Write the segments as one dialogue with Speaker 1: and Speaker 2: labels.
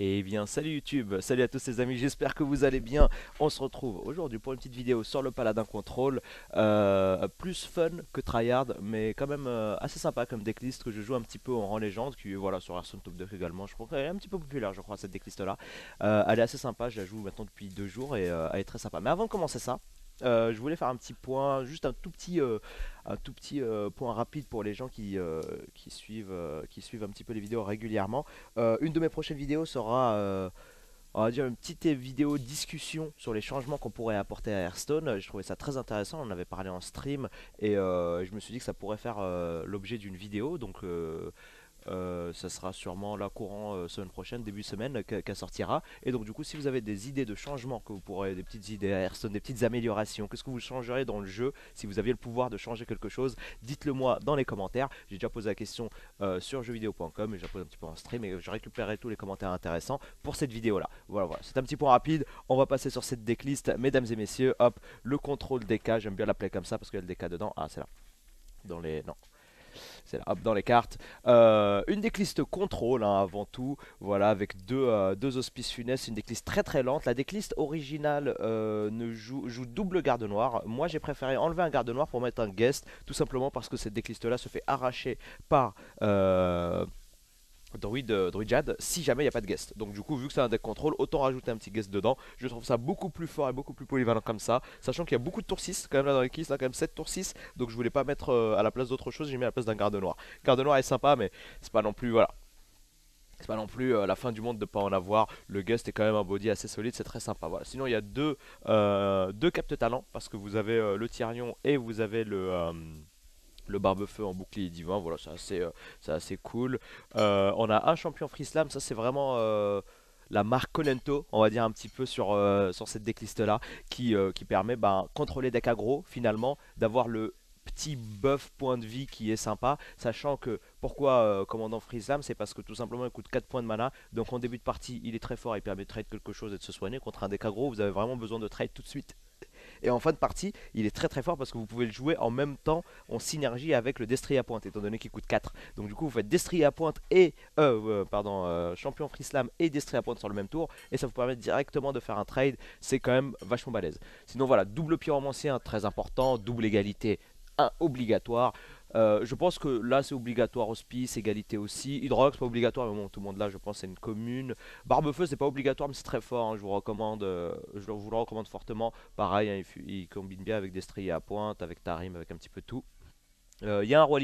Speaker 1: Et eh bien salut YouTube, salut à tous les amis, j'espère que vous allez bien. On se retrouve aujourd'hui pour une petite vidéo sur le Paladin Control, euh, plus fun que tryhard, mais quand même euh, assez sympa comme decklist que je joue un petit peu en rang légende, qui voilà sur Arson Top 2 également, je crois qu'elle est un petit peu populaire je crois cette decklist là. Euh, elle est assez sympa, je la joue maintenant depuis deux jours et elle est très sympa. Mais avant de commencer ça, euh, je voulais faire un petit point, juste un tout petit, euh, un tout petit euh, point rapide pour les gens qui, suivent, qui suivent un petit peu les vidéos régulièrement. une de mes prochaines vidéos sera, on va dire, une petite vidéo discussion sur les changements qu'on pourrait apporter à Hearthstone. Je trouvais ça très intéressant, on en avait parlé en stream et je me suis dit que ça pourrait faire l'objet d'une vidéo. Donc euh, ça sera sûrement la courant euh, semaine prochaine, début semaine, qu'elle sortira. Et donc, du coup, si vous avez des idées de changement, que vous pourrez, des petites idées à des petites améliorations, qu'est-ce que vous changerez dans le jeu si vous aviez le pouvoir de changer quelque chose, dites-le moi dans les commentaires. J'ai déjà posé la question euh, sur jeuxvideo.com et j'ai posé un petit peu en stream et je récupérerai tous les commentaires intéressants pour cette vidéo là. Voilà, voilà, c'est un petit point rapide. On va passer sur cette decklist, mesdames et messieurs. Hop, le contrôle des cas j'aime bien l'appeler comme ça parce qu'il y a le DK dedans. Ah, c'est là. Dans les. Non c'est hop dans les cartes. Euh, une décliste contrôle hein, avant tout, voilà, avec deux, euh, deux auspices funestes, une décliste très très lente. La décliste originale euh, ne joue, double garde noir. Moi j'ai préféré enlever un garde noir pour mettre un guest, tout simplement parce que cette décliste là se fait arracher par druid euh, Jad si jamais il n'y a pas de guest. Donc du coup, vu que c'est un deck contrôle, autant rajouter un petit guest dedans. Je trouve ça beaucoup plus fort et beaucoup plus polyvalent comme ça. Sachant qu'il y a beaucoup de tours 6 quand même là dans les y quand même 7 tour 6. Donc je voulais pas mettre euh, à la place d'autre chose, j'ai mis à la place d'un garde noir. Garde noir est sympa, mais c'est pas non plus. Voilà. C'est pas non plus euh, la fin du monde de pas en avoir. Le guest est quand même un body assez solide, c'est très sympa. Voilà. Sinon, il y a deux, deux de talent parce que vous avez le Tyrion et vous avez le le barbe-feu en bouclier divin, voilà, c'est assez, euh, cool. Euh, on a un champion free slam, ça c'est vraiment euh, la marque Conento, on va dire un petit peu sur, sur cette décliste là, qui, qui permet, ben, contrôler deck aggro finalement, d'avoir le petit buff point de vie qui est sympa, sachant que pourquoi commandant Free C'est parce que tout simplement il coûte 4 points de mana, donc en début de partie il est très fort, il permet de trade quelque chose et de se soigner. Contre un deck aggro, vous avez vraiment besoin de trade tout de suite. Et en fin de partie, il est très très fort parce que vous pouvez le jouer en même temps en synergie avec le destrier à pointe, étant donné qu'il coûte 4. Donc du coup, vous faites Destrier à pointe et euh, euh, pardon, euh, champion free slam et destrier à pointe sur le même tour, et ça vous permet directement de faire un trade. C'est quand même vachement balèze. Sinon voilà, double pyromancien très important, double égalité un, obligatoire. Euh, je pense que là c'est obligatoire hospice, égalité aussi. Hydrox pas obligatoire, mais bon tout le monde là je pense c'est une commune. Barbefeu c'est pas obligatoire mais c'est très fort, hein. je vous recommande, euh, je vous le recommande fortement. Pareil, hein, il, combine bien avec Destrier à pointe, avec Tarim, avec un petit peu tout. Euh, il y a un roi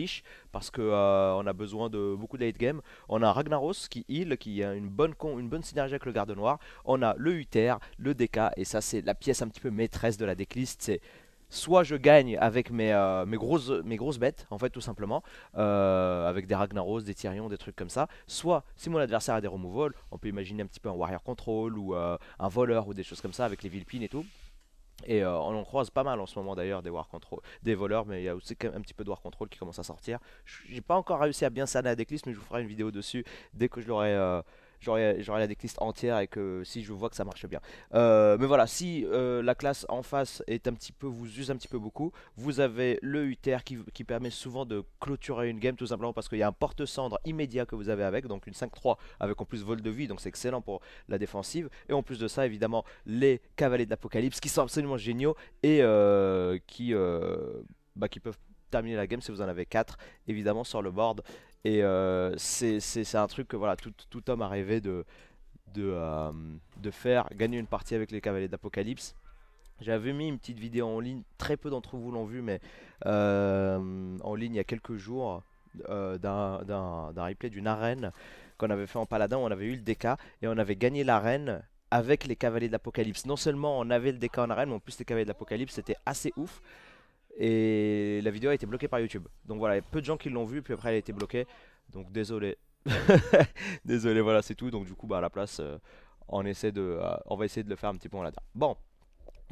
Speaker 1: parce qu'on a besoin de beaucoup de late game. On a Ragnaros qui heal, qui a une bonne, une bonne synergie avec le garde noir. On a le Uther, le DK et ça c'est la pièce un petit peu maîtresse de la decklist. C'est soit je gagne avec mes, euh, mes, grosses, grosses bêtes, en fait, tout simplement, euh, avec des Ragnaros, des Tyrion, des trucs comme ça, soit si mon adversaire a des removals, on peut imaginer un petit peu un Warrior Control ou euh, un voleur ou des choses comme ça avec les Vilpines et tout. Et on en croise pas mal en ce moment d'ailleurs des war control, des voleurs, mais il y a aussi un petit peu de war control qui commence à sortir. J'ai pas encore réussi à bien cerner la decklist, mais je vous ferai une vidéo dessus dès que je l'aurai j'aurai la decklist entière et que si je vois que ça marche bien. Euh, mais voilà, si euh, la classe en face est un petit peu, vous use un petit peu beaucoup, vous avez le UTR qui, permet souvent de clôturer une game tout simplement parce qu'il y a un porte-cendre immédiat que vous avez avec, donc une 5-3 avec en plus vol de vie, donc c'est excellent pour la défensive. Et en plus de ça, évidemment, les cavaliers de l'apocalypse qui sont absolument géniaux et euh, qui, bah, qui peuvent terminer la game si vous en avez 4 évidemment sur le board et euh, c'est un truc que voilà tout, tout homme a rêvé de, de, euh, de faire gagner une partie avec les cavaliers d'apocalypse j'avais mis une petite vidéo en ligne, très peu d'entre vous l'ont vu, mais euh, en ligne il y a quelques jours d'un replay d'une arène qu'on avait fait en paladin, on avait eu le DK et on avait gagné l'arène avec les cavaliers d'apocalypse, Non seulement on avait le DK en arène, mais en plus les cavaliers d'apocalypse c'était assez ouf. Et la vidéo a été bloquée par YouTube. Donc voilà, il y a peu de gens qui l'ont vu, puis après elle a été bloquée. Donc désolé. désolé, voilà, c'est tout. Donc du coup, bah, à la place, euh, on, essaie de, euh, on va essayer de le faire un petit peu en latin. Bon.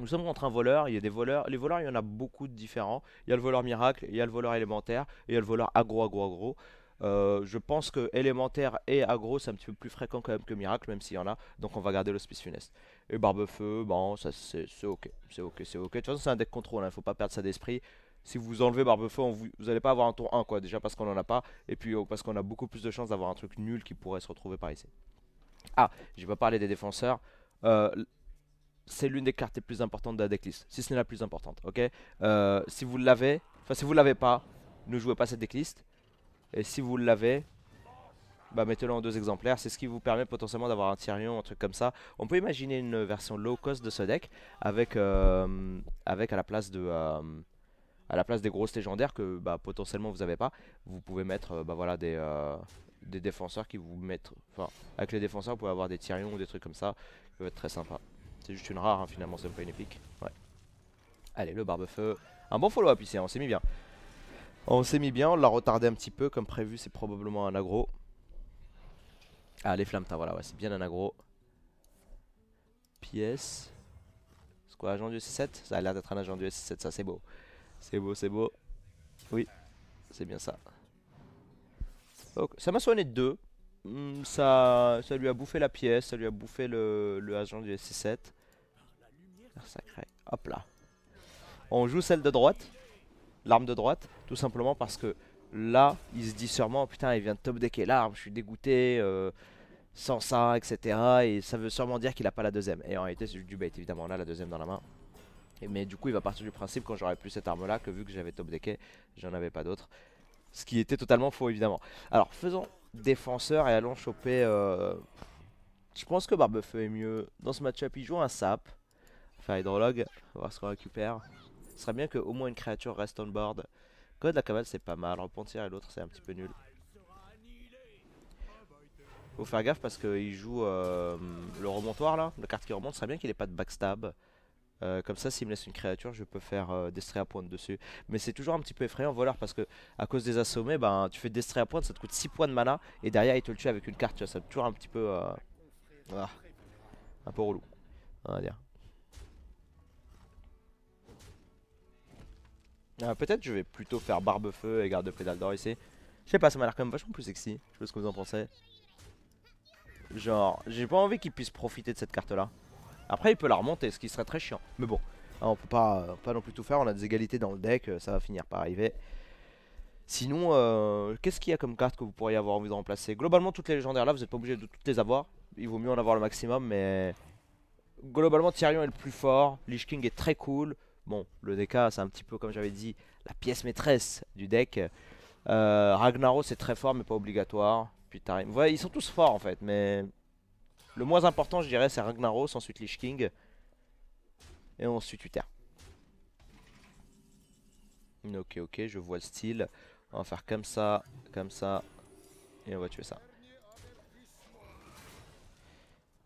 Speaker 1: Nous sommes contre un voleur, il y a des voleurs, les voleurs il y en a beaucoup de différents. Il y a le voleur miracle, il y a le voleur élémentaire, et il y a le voleur agro agro agro. Euh, je pense que élémentaire et agro, c'est un petit peu plus fréquent quand même que miracle, même s'il y en a. Donc on va garder l'hospice funeste. Et Barbe-Feu, bon, ça c'est ok, c'est ok, c'est ok. De toute façon, c'est un deck contrôle, ne hein. faut pas perdre ça d'esprit. Si vous enlevez Barbe-Feu, vous, n'allez allez pas avoir un tour 1, quoi, déjà parce qu'on en a pas, et puis oh, parce qu'on a beaucoup plus de chances d'avoir un truc nul qui pourrait se retrouver par ici. Ah, j'ai pas parlé des défenseurs. Euh, c'est l'une des cartes les plus importantes de la decklist, si ce n'est la plus importante, ok euh, Si vous l'avez, enfin si vous l'avez pas, ne jouez pas cette decklist. Et si vous l'avez, bah, mettez-le en deux exemplaires. C'est ce qui vous permet potentiellement d'avoir un Tyrion, un truc comme ça. On peut imaginer une version low cost de ce deck avec, euh, avec à la place de... Euh, à la place des grosses légendaires que bah, potentiellement vous n'avez pas, vous pouvez mettre euh, bah, voilà, des, des défenseurs qui vous mettent... Enfin, avec les défenseurs, vous pouvez avoir des Tyrions ou des trucs comme ça, Ça peut être très sympa. C'est juste une rare, hein, finalement, c'est pas une épique. Allez, le barbe-feu. Un bon follow-up ici, hein, on s'est mis bien. On s'est mis bien, on l'a retardé un petit peu, comme prévu, c'est probablement un aggro. Ah, les flammes, voilà, c'est bien un aggro. Pièce. C'est quoi, agent du S7 Ça a l'air d'être un agent du S7, ça c'est beau. C'est beau, c'est beau. Oui, c'est bien ça. Donc, ça m'a soigné de 2. Hmm, ça, ça lui a bouffé la pièce, ça lui a bouffé le, agent du S7. sacré. Ah, Hop là. On joue celle de droite, l'arme de droite, tout simplement parce que Là, il se dit sûrement, oh, putain, il vient de top decker l'arme, je suis dégoûté, euh, sans ça, etc. Et ça veut sûrement dire qu'il n'a pas la deuxième. Et en réalité, c'est du bait, évidemment, là, la deuxième dans la main. Et, mais du coup, il va partir du principe, quand j'aurais plus cette arme-là, que vu que j'avais top decker, j'en avais pas d'autre. Ce qui était totalement faux, évidemment. Alors, faisons défenseur et allons choper... Euh, je pense que Barbefeu est mieux. Dans ce match-up, il joue un sap. Enfin, hydrologue. On va voir ce qu'on récupère. Ce serait bien qu'au moins une créature reste on board. Code la cavale c'est pas mal, Repentir et l'autre c'est un petit peu nul. Faut faire gaffe parce qu'il joue euh, le remontoir là, la carte qui remonte, c'est serait bien qu'il ait pas de backstab. Euh, comme ça, s'il me laisse une créature, je peux faire euh, destré à pointe dessus. Mais c'est toujours un petit peu effrayant, voleur, parce que à cause des assommés, ben, tu fais destré à pointe, ça te coûte 6 points de mana, et derrière, il te le tue avec une carte, tu vois, ça toujours un petit peu... Ah, un peu relou, on va dire. Euh, peut-être je vais plutôt faire barbe feu et garde de pédale d'or ici. Je sais pas, ça m'a l'air quand même vachement plus sexy. Je sais pas ce que vous en pensez. Genre, j'ai pas envie qu'il puisse profiter de cette carte là. Après, il peut la remonter, ce qui serait très chiant. Mais bon, hein, on peut pas, pas non plus tout faire. On a des égalités dans le deck, euh, ça va finir par arriver. Sinon, euh, qu'est-ce qu'il y a comme carte que vous pourriez avoir envie de remplacer Globalement, toutes les légendaires là, vous n'êtes pas obligé de toutes les avoir. Il vaut mieux en avoir le maximum, mais... Globalement, Tyrion est le plus fort. Lich King est très cool. Bon, le DK, c'est un petit peu, comme j'avais dit, la pièce maîtresse du deck. Euh, Ragnaros, c'est très fort, mais pas obligatoire. Puis Ouais, ils sont tous forts, en fait, mais... Le moins important, je dirais, c'est Ragnaros, ensuite Lich King. Et ensuite Uther. Ok, ok, je vois le style. On va faire comme ça, comme ça. Et on va tuer ça.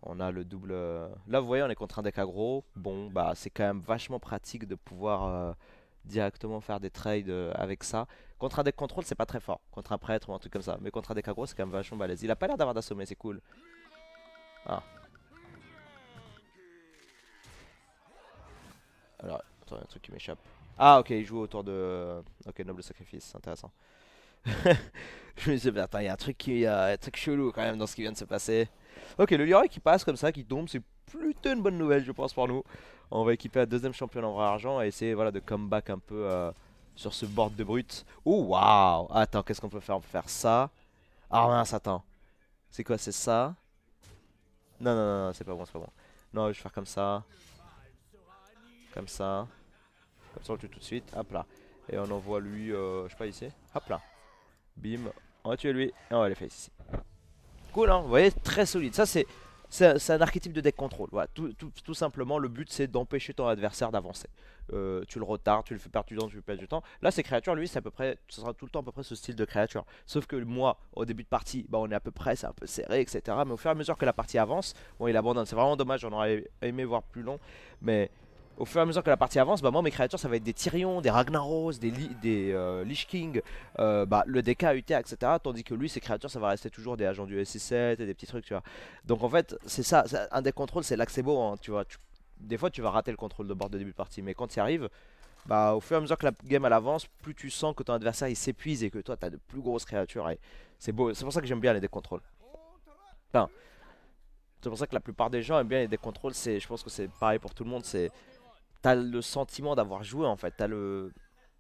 Speaker 1: On a le double. Euh, là, vous voyez, on est contre un deck aggro. Bon, bah, c'est quand même vachement pratique de pouvoir euh, directement faire des trades euh, avec ça. Contre un deck contrôle, c'est pas très fort. Contre un prêtre ou un truc comme ça. Mais contre un deck aggro, c'est quand même vachement balèze. Il a pas l'air d'avoir d'assommé, c'est cool. Ah. Alors, attends, il y a un truc qui m'échappe. Ah, ok, il joue autour de. Ok, noble sacrifice, intéressant. je me disais, attends, il un truc qui. Y a un truc chelou quand même dans ce qui vient de se passer. Ok, le Lyra qui passe comme ça, qui tombe, c'est plutôt une bonne nouvelle, je pense, pour nous. On va équiper un deuxième champion en vrai argent et essayer voilà, de comeback un peu euh, sur ce board de brut. Oh, waouh Attends, qu'est-ce qu'on peut faire On peut faire ça. Ah mince, attends. C'est quoi, c'est ça Non, non, non, non c'est pas bon, c'est pas bon. Non, je vais faire comme ça. Comme ça. Comme ça, on le tue tout de suite. Hop là. Et on envoie lui, euh, je sais pas, ici. Hop là. Bim. On va tuer lui. Et on va les faire ici cool, hein, vous voyez, très solide. Ça, c'est un archétype de deck contrôle. Voilà, tout, tout, tout simplement, le but, c'est d'empêcher ton adversaire d'avancer. Euh, tu le retards, tu le fais perdre du temps, tu le perds du temps. Là, ces créatures, lui, c'est à peu près, ce sera tout le temps à peu près ce style de créature. Sauf que moi, au début de partie, bah, on est à peu près, c'est un peu serré, etc. Mais au fur et à mesure que la partie avance, bon, il abandonne. C'est vraiment dommage, on aurait aimé voir plus long. Mais au fur et à mesure que la partie avance, bah moi mes créatures ça va être des Tyrion, des Ragnaros, des, des euh, Lich King, euh, bah, le DK, etc. Tandis que lui, ses créatures ça va rester toujours des agents du SC7 et des petits trucs, tu vois. Donc en fait, c'est ça, un des contrôles c'est l'accès beau hein, tu vois. des fois tu vas rater le contrôle de bord de début de partie, mais quand tu y arrives, bah au fur et à mesure que la game avance, plus tu sens que ton adversaire il s'épuise et que toi t'as de plus grosses créatures. Et c'est beau, c'est pour ça que j'aime bien les décontrôles. Enfin, c'est pour ça que la plupart des gens aiment bien les c'est je pense que c'est pareil pour tout le monde, c'est t'as le sentiment d'avoir joué en fait, t'as le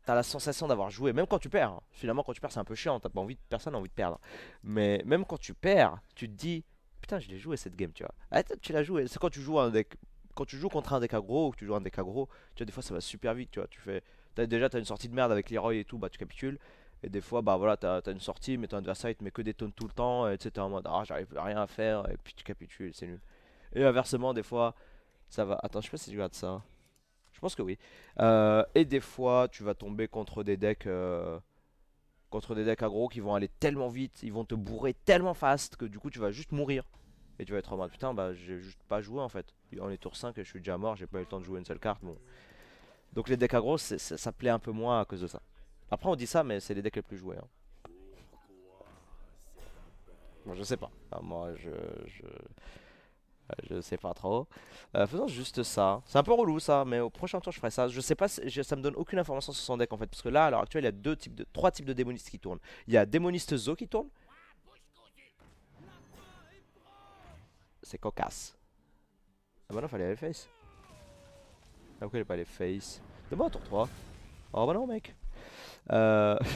Speaker 1: la sensation d'avoir joué, même quand tu perds. Finalement, quand tu perds, c'est un peu chiant. T'as pas envie, personne n'a envie de perdre. Mais même quand tu perds, tu te dis, putain, je l'ai joué cette game, tu vois. Ah, tu l'as joué. C'est quand tu joues un deck, quand tu joues contre un deck aggro ou que tu joues un deck aggro, tu vois, des fois ça va super vite, tu vois. Tu fais, déjà, t'as une sortie de merde avec Leroy et tout, bah tu capitules. Et des fois, bah voilà, t'as as une sortie, mais ton adversaire il te met que des tonnes tout le temps, et en mode, ah, j'arrive à rien à faire, et puis tu capitules, c'est nul. Et inversement, des fois, ça va. Attends, je sais pas si je regarde ça pense que oui. Euh, et des fois, tu vas tomber contre des decks. Euh, contre des decks aggro qui vont aller tellement vite, ils vont te bourrer tellement fast que du coup tu vas juste mourir. Et tu vas être en mode putain, bah j'ai juste pas joué en fait. On est tour 5 et je suis déjà mort, j'ai pas eu le temps de jouer une seule carte. Bon. Donc les decks aggro, ça, ça, plaît un peu moins à cause de ça. Après on dit ça, mais c'est les decks les plus joués. Hein. Bon, je sais pas. Ah, moi, je, je sais pas trop. Euh, faisons juste ça. C'est un peu relou ça, mais au prochain tour je ferai ça. Je sais pas, ça me donne aucune information sur son deck en fait, parce que là à l'heure actuelle il y a deux types de, trois types de démonistes qui tournent. Il y a démoniste Zo qui tourne. C'est cocasse. Ah bah non, fallait aller face. Ah, pourquoi il est pas allé face bon tour 3. Oh bah non mec. Euh...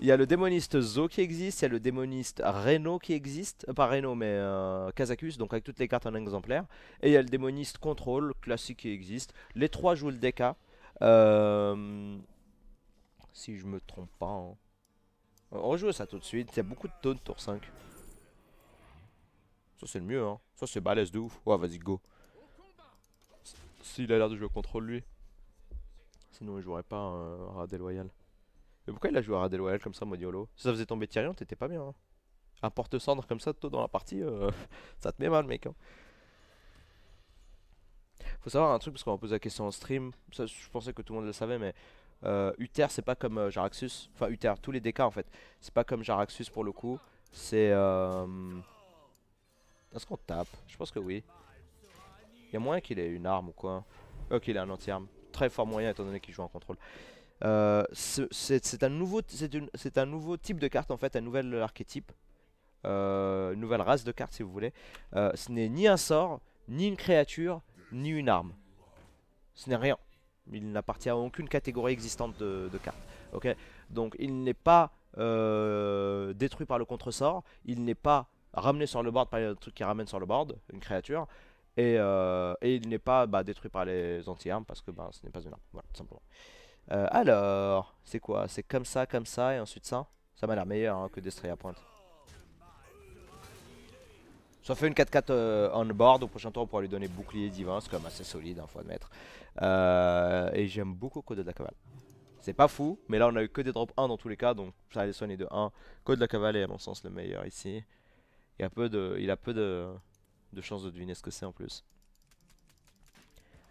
Speaker 1: Il y a le démoniste Zo qui existe, il y a le démoniste Reno qui existe, euh, pas Reno mais euh, Kazakus, donc avec toutes les cartes en exemplaire. Et il y a le démoniste Control, classique qui existe. Les trois jouent le DK. Euh, si je me trompe pas. Hein. On rejoue ça tout de suite, il y a beaucoup de tonnes tour 5. Ça c'est le mieux hein. ça c'est balèze de ouf. Ouais vas-y go. S'il a l'air de jouer contrôle lui. Sinon il jouerait pas un rat mais pourquoi il a joué à Loyal comme ça, Modiolo Si ça faisait tomber Tyrion, t'étais pas bien. Hein. Un porte-cendre comme ça, tôt dans la partie, euh, ça te met mal, mec. Hein. Faut savoir un truc, parce qu'on m'a posé la question en stream. je pensais que tout le monde le savait, mais euh, Uther, c'est pas comme euh, Jaraxxus Enfin, Uther, tous les DK en fait. C'est pas comme Jaraxus pour le coup. C'est. Est-ce qu'on tape Je pense que oui. Il y a moyen qu'il ait une arme ou quoi. Ok, il a un anti-arme. Très fort moyen étant donné qu'il joue en contrôle. Euh, c'est un, nouveau, un nouveau type de carte en fait, un nouvel archétype, euh, une nouvelle race de carte si vous voulez. Euh, ce n'est ni un sort, ni une créature, ni une arme. Ce n'est rien. Il n'appartient à aucune catégorie existante de, de cartes. OK. Donc il n'est pas détruit par le contresort, il n'est pas ramené sur le board par un truc qui ramène sur le board, une créature. Et, il n'est pas bah, détruit par les anti-armes parce que bah, ce n'est pas une arme, voilà, tout simplement. Euh, alors, c'est quoi C'est comme ça, comme ça et ensuite ça Ça m'a l'air meilleur hein, que Destry à pointe. Ça fait une 4-4 euh, on board. Au prochain tour, on pourra lui donner bouclier divin. C'est quand même assez solide, il hein, fois faut admettre. Euh, et j'aime beaucoup Code de la Cavale. C'est pas fou, mais là, on a eu que des drops 1 dans tous les cas. Donc, ça allait soigner de 1. Code de la Cavale est, à mon sens, le meilleur ici. Il a peu de, il a peu de chances de deviner ce que c'est en plus.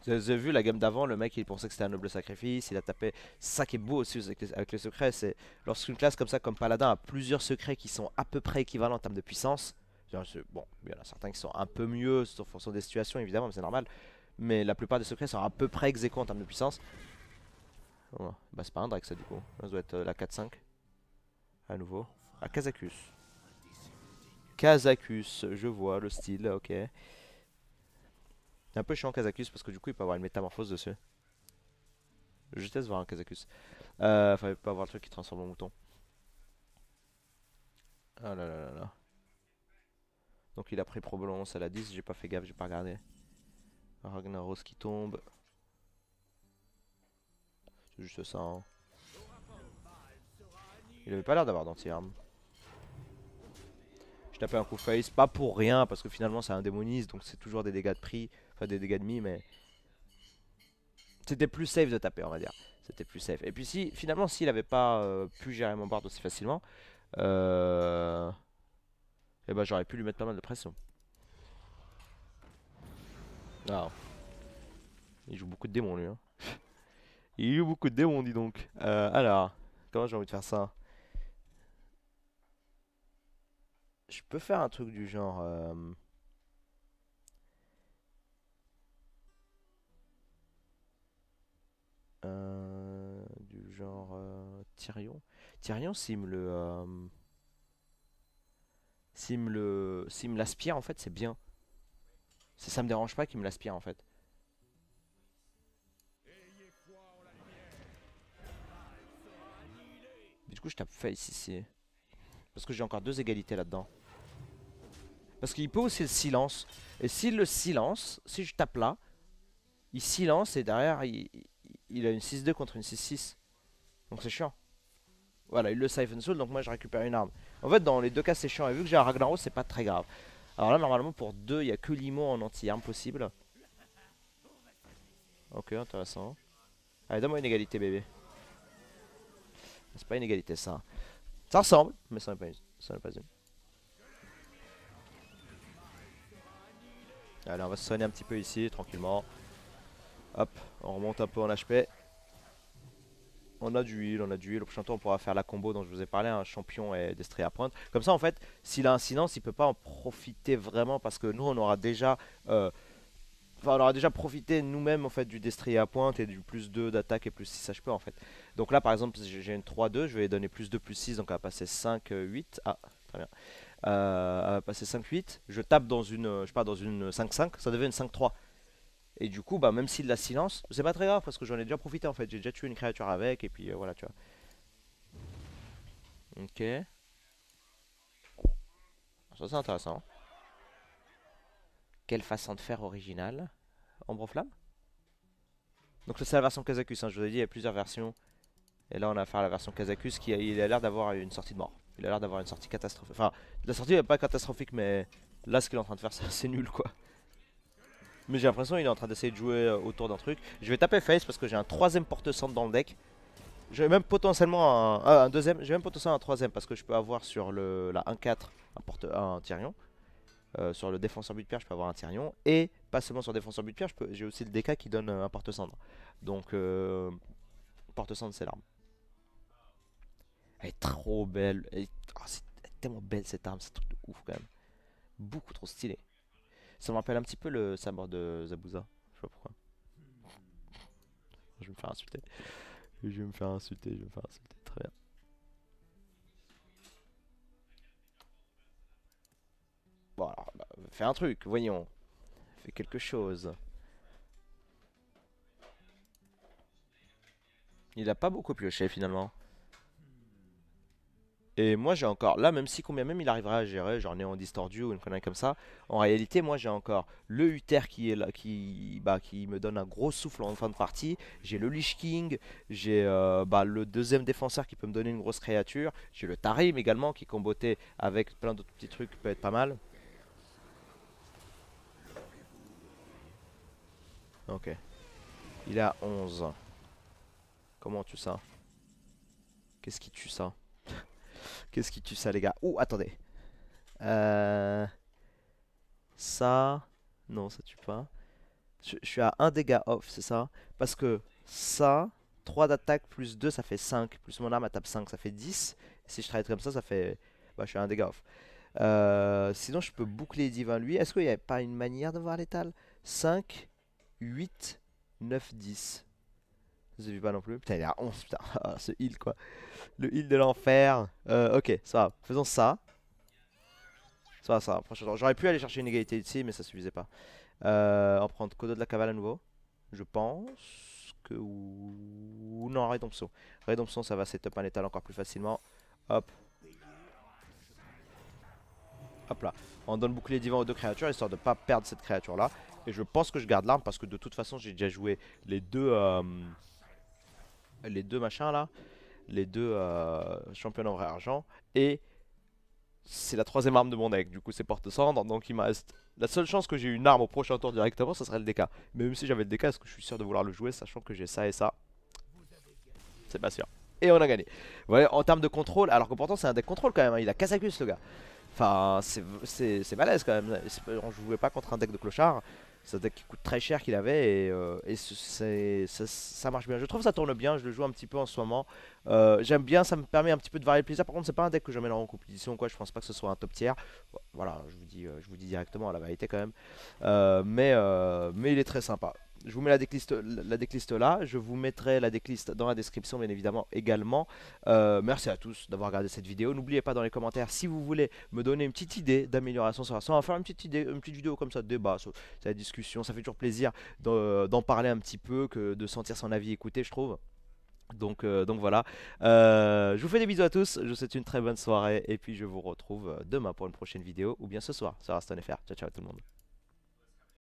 Speaker 1: Vous avez vu la gamme d'avant, le mec il pensait que c'était un noble sacrifice, il a tapé. Ça qui est beau aussi avec les, secrets, c'est lorsqu'une classe comme ça, comme Paladin, a plusieurs secrets qui sont à peu près équivalents en termes de puissance. Bon, il y en a certains qui sont un peu mieux en fonction des situations évidemment, mais c'est normal. Mais la plupart des secrets sont à peu près exéquents en termes de puissance. Oh, bah c'est pas un Drake ça du coup, ça doit être euh, la 4-5. À nouveau. À Kazakus. Kazakus, je vois le style, ok. C'est un peu chiant Kazakus parce que du coup il peut avoir une métamorphose dessus. Je teste voir un Kazakus. Euh, enfin, il peut avoir le truc qui transforme en mouton. Ah là là là là. Donc il a pris probablement à la 10, j'ai pas fait gaffe, j'ai pas regardé. Ragnaros qui tombe. C'est juste ça. Hein. Il avait pas l'air d'avoir danti Je tapais un coup face, pas pour rien, parce que finalement c'est un démoniste, donc c'est toujours des dégâts de prix. Enfin, des dégâts de mi, mais... C'était plus safe de taper, on va dire. C'était plus safe. Et puis si, finalement, s'il avait pas euh, pu gérer mon board aussi facilement, euh... Eh ben, j'aurais pu lui mettre pas mal de pression. Ah. Il joue beaucoup de démons, lui. Hein. Il joue beaucoup de démons, dis donc. Euh, alors, comment j'ai envie de faire ça Je peux faire un truc du genre... Euh, Euh, du genre euh, Tyrion. Tyrion, s'il me le. Euh, s'il me le. l'aspire, en fait, c'est bien. Ça, ça me dérange pas qu'il me l'aspire, en fait. du coup, je tape face ici. Parce que j'ai encore deux égalités là-dedans. Parce qu'il peut aussi le silence. Et s'il le silence, si je tape là, il silence et derrière, il, il a une 6-2 contre une 6-6. Donc c'est chiant. Voilà, il le siphon soul, donc moi je récupère une arme. En fait, dans les deux cas, c'est chiant. Et vu que j'ai un Ragnaros, c'est pas très grave. Alors là, normalement, pour deux, il n'y a que Limo en anti-arme possible. Ok, intéressant. Allez, donne-moi une égalité, bébé. C'est pas une égalité, ça. Ça ressemble, mais ça n'est pas, une... pas une. Allez, on va se soigner un petit peu ici, tranquillement. Hop, on remonte un peu en HP. On a du heal, on a du heal. Au prochain tour, on pourra faire la combo dont je vous ai parlé, un hein. champion et destrier à pointe. Comme ça, en fait, s'il a un silence, il peut pas en profiter vraiment parce que nous, on aura déjà... Euh, on aura déjà profité nous-mêmes en fait du destrier à pointe et du plus 2 d'attaque et plus 6 HP en fait. Donc là par exemple j'ai une 3-2, je vais donner plus 2 plus 6 donc à passer 5-8. Euh, ah très bien. Euh, passer 5-8, je tape dans une euh, je sais pas dans une 5-5, ça devient une 5-3. Et du coup, bah, même s'il a silence, c'est pas très grave parce que j'en ai déjà profité en fait. J'ai déjà tué une créature avec et puis euh, voilà, tu vois. Ok. Ça c'est intéressant. Quelle façon de faire originale Ombre flamme Donc c'est la version Kazakus, hein, je vous ai dit, il y a plusieurs versions. Et là on a affaire à la version Kazakus qui a, il a l'air d'avoir une sortie de mort. Il a l'air d'avoir une sortie catastrophique. Enfin, la sortie est pas catastrophique mais là ce qu'il est en train de faire c'est nul quoi. Mais j'ai l'impression qu'il est en train d'essayer de jouer euh, autour d'un truc. Je vais taper face parce que j'ai un troisième porte-centre dans le deck. J'ai même potentiellement euh, un, deuxième, j'ai même potentiellement un troisième parce que je peux avoir sur le, la 1-4 un, porte, Tyrion. Euh, sur le défenseur but de pierre, je peux avoir un Tyrion. Et pas seulement sur le défenseur but de pierre, j'ai aussi le DK qui donne un porte-cendre. Donc, euh, porte-cendre, c'est l'arme. Elle est trop belle. est oh, tellement belle cette arme, c'est un truc de ouf quand même. Beaucoup trop stylé. Ça me rappelle un petit peu le sabre de Zabuza. Je sais pourquoi. Je vais me faire insulter. Je vais me faire insulter, je vais me faire insulter. Très bien. Bon alors, bah, fais un truc, voyons. Fais quelque chose. Il a pas beaucoup pioché finalement. Et moi, j'ai encore, là, même si combien même il arriverait à gérer, genre en Distordu ou une connerie comme ça, en réalité, moi, j'ai encore le Uther qui est là, qui, bah, qui me donne un gros souffle en fin de partie. J'ai le Lich King, j'ai euh, bah, le deuxième défenseur qui peut me donner une grosse créature. J'ai le Tarim également qui, combotait avec plein d'autres petits trucs, peut être pas mal. Ok. Il a 11. Comment on tue ça Qu'est-ce qui tue ça Qu'est-ce qui tue ça, les gars Oh, attendez. Euh... Ça... Non, ça tue pas. Je, suis à 1 dégât off, c'est ça Parce que ça, 3 d'attaque plus 2, ça fait 5. Plus mon arme, à tape 5, ça fait 10. si je travaille comme ça, ça fait... Bah, je suis à 1 dégât off. Euh... sinon, je peux boucler divin lui. Est-ce qu'il n'y a pas une manière d'avoir l'étal 5, 8, 9, 10. Je vu pas non plus. Putain, il est à 11, putain. Ah, ce heal, quoi. Le heal de l'enfer. Euh, ok, ça va. Faisons ça. Ça va, ça va. j'aurais pu aller chercher une égalité ici, mais ça suffisait pas. Euh, on prendre Kodo de la cavale à nouveau. Je pense que... Non, Rédomption. Rédomption, ça va setup un étal encore plus facilement. Hop. Hop là. On donne bouclier divin aux deux créatures, histoire de pas perdre cette créature-là. Et je pense que je garde l'arme, parce que de toute façon, j'ai déjà joué les deux... Euh, les deux machins là, les deux euh, championnats en vrai argent. Et c'est la troisième arme de mon deck, du coup c'est porte-cendre, donc il me reste... La seule chance que j'ai une arme au prochain tour directement, ça serait le DK. Mais même si j'avais le DK, est-ce que je suis sûr de vouloir le jouer, sachant que j'ai ça et ça C'est pas sûr. Et on a gagné. Voilà, en termes de contrôle, alors que pourtant c'est un deck contrôle quand même, hein. il a Kazakus le gars. Enfin, c'est malaise quand même, on jouait pas contre un deck de clochard. C'est un deck qui coûte très cher qu'il avait et, euh, ça, marche bien. Je trouve ça tourne bien, je le joue un petit peu en ce moment. Euh, j'aime bien, ça me permet un petit peu de varier le plaisir. Par contre, c'est pas un deck que je mets en compétition, quoi. je pense pas que ce soit un top tiers Voilà, je vous dis, euh, je vous directement la vérité quand même. mais il est très sympa je vous mets la décliste la là, je vous mettrai la décliste dans la description bien évidemment également. Euh, merci à tous d'avoir regardé cette vidéo, n'oubliez pas dans les commentaires si vous voulez me donner une petite idée d'amélioration sur la on va faire une petite, idée, une petite vidéo comme ça de débat, de discussion, ça fait toujours plaisir d'en parler un petit peu, que de sentir son avis écouté je trouve. Donc, euh, donc voilà, euh, je vous fais des bisous à tous, je vous souhaite une très bonne soirée et puis je vous retrouve demain pour une prochaine vidéo ou bien ce soir sur Aston FR. Ciao ciao tout le monde.